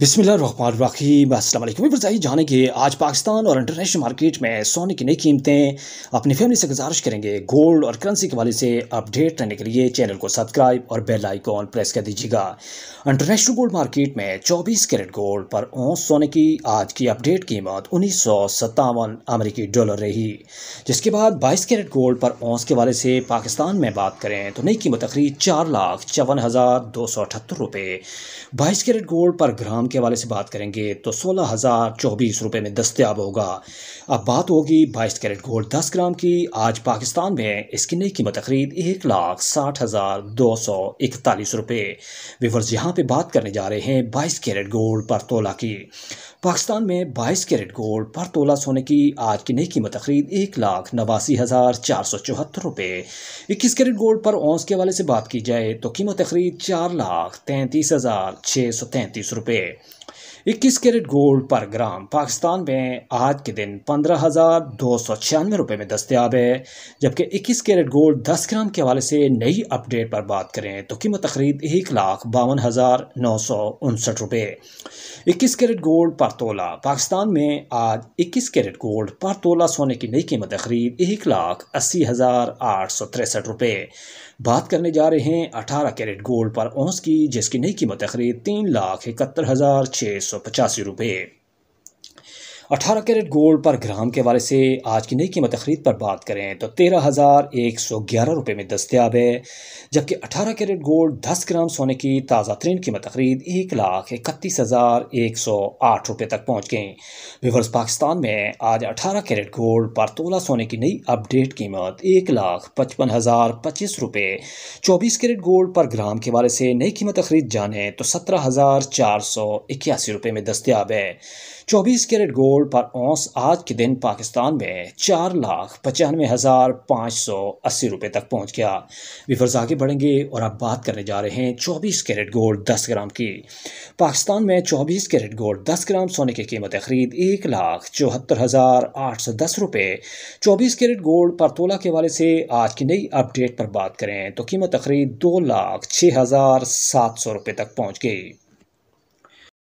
बिसमीम असल जाने के आज पाकिस्तान और इंटरनेशनल मार्केट में सोने की नई कीमतें अपनी फैमिली से गुजारिश करेंगे गोल्ड और करेंसी के हवाले से अपडेट रहने के लिए चैनल को सब्सक्राइब और बेल आइकॉन प्रेस कर दीजिएगा इंटरनेशनल गोल्ड मार्केट में 24 कैरेट गोल्ड पर ओंस सोने की आज की अपडेट कीमत उन्नीस सौ सत्तावन अमरीकी डॉलर रही जिसके बाद बाईस कैरेट गोल्ड पर ओंस के हवाले से पाकिस्तान में बात करें तो नई कीमत तकरीब चार लाख चौवन हज़ार दो सौ अठहत्तर रुपये बाईस कैरेट गोल्ड पर ग्राम के हवाले से बात करेंगे तो सोलह हज़ार चौबीस रुपये में दस्तियाब होगा अब बात होगी बाईस कैरेट गोल्ड दस ग्राम की आज पाकिस्तान में इसकी नई कीमत तकरीब एक लाख साठ हज़ार दो सौ इकतालीस रुपये विवर्स यहाँ पर बात करने जा रहे हैं बाईस कैरेट गोल्ड पर तोला की पाकिस्तान में 22 कैरेट गोल्ड पर तोला सोने की आज की नई कीमत तकरीब एक लाख नवासी हज़ार चार सौ चौहत्तर रुपये इक्कीस कैरेट गोल्ड पर ओंस के हवाले से बात की जाए तो कीमत तकरीब चार लाख तैंतीस हज़ार छः सौ तैंतीस रुपये इक्कीस कैरेट गोल्ड पर ग्राम पाकिस्तान में आज के दिन पंद्रह हज़ार दो सौ छियानवे रुपये में दस्तियाब है जबकि इक्कीस कैरेट गोल्ड दस ग्राम के हवाले से नई अपडेट पर बात करें तो कीमत तकरीब एक लाख बावन हज़ार नौ सौ उनसठ रुपये इक्कीस कैरेट गोल्ड पर पर तोला पाकिस्तान में आज 21 कैरेट गोल्ड पर तोला सोने की नई कीमत करीब एक लाख अस्सी हज़ार आठ सौ तिरसठ रुपये बात करने जा रहे हैं 18 कैरेट गोल्ड पर ओंस की जिसकी नई कीमत करीब तीन लाख इकहत्तर हज़ार छः सौ पचासी रुपये 18 कैरेट गोल्ड पर ग्राम के वाले से आज की नई कीमत खरीद पर बात करें तो तेरह हज़ार एक सौ ग्यारह रुपये में दस्तियाब है जबकि 18 कैरेट गोल्ड 10 ग्राम सोने की ताज़ा तरीन कीमत खरीद एक लाख इकतीस हज़ार एक सौ आठ रुपये तक पहुँच गई विवर्स पाकिस्तान में आज अठारह कैरेट गोल्ड पर तोला सोने की नई अपडेट कीमत एक लाख पचपन हज़ार पच्चीस रुपये चौबीस कैरेट गोल्ड पर ग्राम के वाले से नई कीमत खरीद जाने तो सत्रह हज़ार चार सौ इक्यासी रुपये में दस्तियाब है चौबीस कैरेट गोल्ड पर औंस आज के दिन पाकिस्तान में चार लाख पचानवे हज़ार पाँच सौ अस्सी रुपये तक पहुंच गया विफर्स आगे बढ़ेंगे और अब बात करने जा रहे हैं चौबीस कैरेट गोल्ड दस ग्राम की पाकिस्तान में चौबीस कैरेट गोल्ड दस ग्राम सोने की कीमत खरीद एक लाख चौहत्तर हज़ार आठ सौ दस रुपये चौबीस कैरेट गोल्ड पर तोला के हवाले से आज की नई अपडेट पर बात करें तो कीमत खरीद दो लाख छः हज़ार सात सौ रुपये तक पहुँच गई